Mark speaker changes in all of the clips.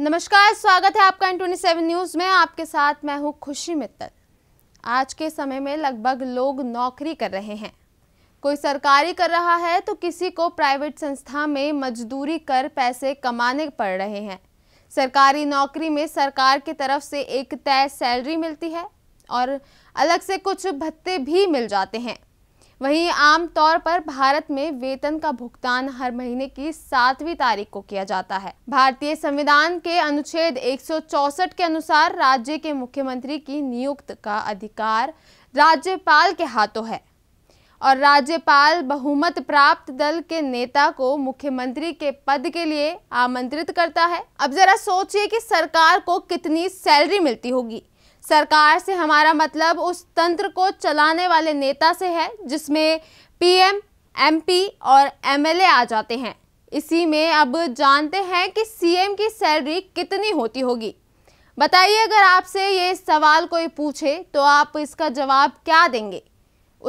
Speaker 1: नमस्कार स्वागत है आपका ट्वेंटी सेवन न्यूज़ में आपके साथ मैं हूँ खुशी मित्तल आज के समय में लगभग लोग नौकरी कर रहे हैं कोई सरकारी कर रहा है तो किसी को प्राइवेट संस्था में मजदूरी कर पैसे कमाने पड़ रहे हैं सरकारी नौकरी में सरकार की तरफ से एक तय सैलरी मिलती है और अलग से कुछ भत्ते भी मिल जाते हैं वहीं आमतौर पर भारत में वेतन का भुगतान हर महीने की सातवीं तारीख को किया जाता है भारतीय संविधान के अनुच्छेद 164 के अनुसार राज्य के मुख्यमंत्री की नियुक्त का अधिकार राज्यपाल के हाथों है और राज्यपाल बहुमत प्राप्त दल के नेता को मुख्यमंत्री के पद के लिए आमंत्रित करता है अब जरा सोचिए कि सरकार को कितनी सैलरी मिलती होगी सरकार से हमारा मतलब उस तंत्र को चलाने वाले नेता से है जिसमें पीएम, एमपी और एमएलए आ जाते हैं इसी में अब जानते हैं कि सीएम की सैलरी कितनी होती होगी बताइए अगर आपसे ये सवाल कोई पूछे तो आप इसका जवाब क्या देंगे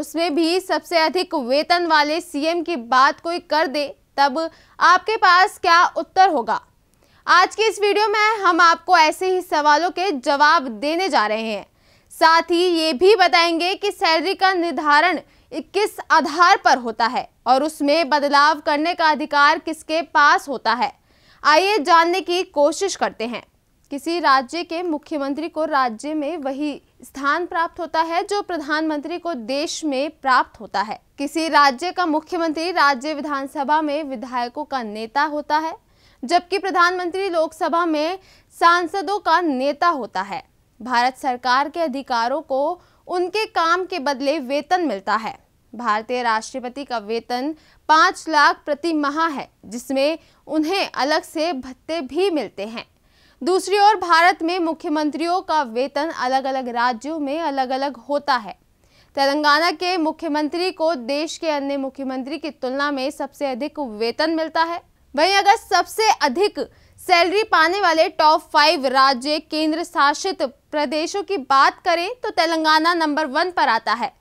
Speaker 1: उसमें भी सबसे अधिक वेतन वाले सीएम की बात कोई कर दे तब आपके पास क्या उत्तर होगा आज की इस वीडियो में हम आपको ऐसे ही सवालों के जवाब देने जा रहे हैं साथ ही ये भी बताएंगे कि सैलरी का निर्धारण किस आधार पर होता है और उसमें बदलाव करने का अधिकार किसके पास होता है आइए जानने की कोशिश करते हैं किसी राज्य के मुख्यमंत्री को राज्य में वही स्थान प्राप्त होता है जो प्रधानमंत्री को देश में प्राप्त होता है किसी राज्य का मुख्यमंत्री राज्य विधानसभा में विधायकों का नेता होता है जबकि प्रधानमंत्री लोकसभा में सांसदों का नेता होता है भारत सरकार के अधिकारों को उनके काम के बदले वेतन मिलता है भारतीय राष्ट्रपति का वेतन पाँच लाख प्रति माह है जिसमें उन्हें अलग से भत्ते भी मिलते हैं दूसरी ओर भारत में मुख्यमंत्रियों का वेतन अलग अलग राज्यों में अलग अलग होता है तेलंगाना के मुख्यमंत्री को देश के अन्य मुख्यमंत्री की तुलना में सबसे अधिक वेतन मिलता है वहीं अगर सबसे अधिक सैलरी पाने वाले टॉप फाइव राज्य केंद्र शासित प्रदेशों की बात करें तो तेलंगाना नंबर वन पर आता है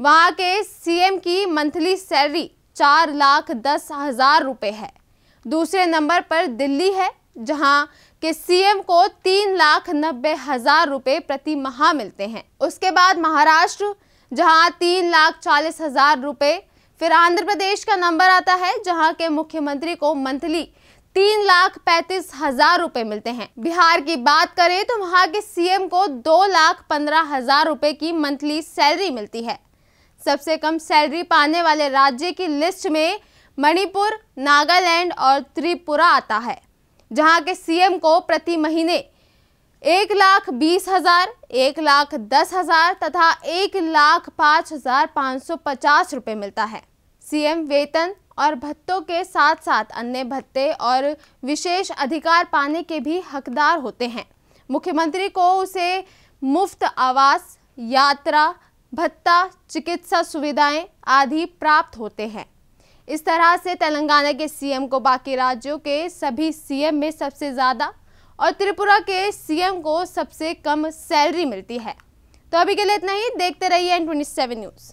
Speaker 1: वहाँ के सीएम की मंथली सैलरी चार लाख दस हजार रुपये है दूसरे नंबर पर दिल्ली है जहां के सीएम को तीन लाख नब्बे हजार रुपये प्रति माह मिलते हैं उसके बाद महाराष्ट्र जहां तीन लाख चालीस हजार रुपये फिर आंध्र प्रदेश का नंबर आता है जहां के मुख्यमंत्री को मंथली तीन लाख पैंतीस हजार रुपए मिलते हैं बिहार की बात करें तो वहां के सीएम को दो लाख पंद्रह हजार रुपए की मंथली सैलरी मिलती है सबसे कम सैलरी पाने वाले राज्य की लिस्ट में मणिपुर नागालैंड और त्रिपुरा आता है जहां के सीएम को प्रति महीने एक लाख बीस हजार एक लाख दस हजार तथा एक लाख पाँच हजार पाँच सौ पचास रुपये मिलता है सीएम वेतन और भत्तों के साथ साथ अन्य भत्ते और विशेष अधिकार पाने के भी हकदार होते हैं मुख्यमंत्री को उसे मुफ्त आवास यात्रा भत्ता चिकित्सा सुविधाएं आदि प्राप्त होते हैं इस तरह से तेलंगाना के सीएम को बाकी राज्यों के सभी सीएम में सबसे ज़्यादा और त्रिपुरा के सीएम को सबसे कम सैलरी मिलती है तो अभी के लिए इतना ही देखते रहिए एन ट्वेंटी न्यूज़